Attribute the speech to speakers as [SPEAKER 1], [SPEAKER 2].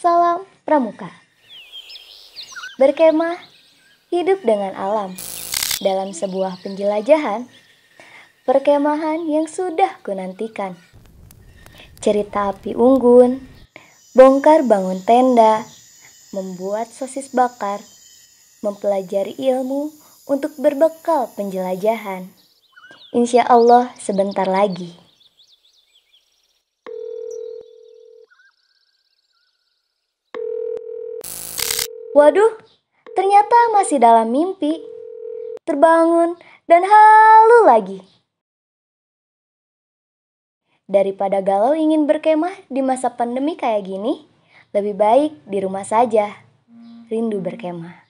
[SPEAKER 1] Salam Pramuka. Berkemah, hidup dengan alam dalam sebuah penjelajahan perkemahan yang sudah kunantikan. Cerita api unggun, bongkar bangun tenda, membuat sosis bakar, mempelajari ilmu untuk berbekal penjelajahan. Insya Allah sebentar lagi. Waduh, ternyata masih dalam mimpi. Terbangun dan halu lagi. Daripada galau ingin berkemah di masa pandemi kayak gini, lebih baik di rumah saja. Rindu berkemah.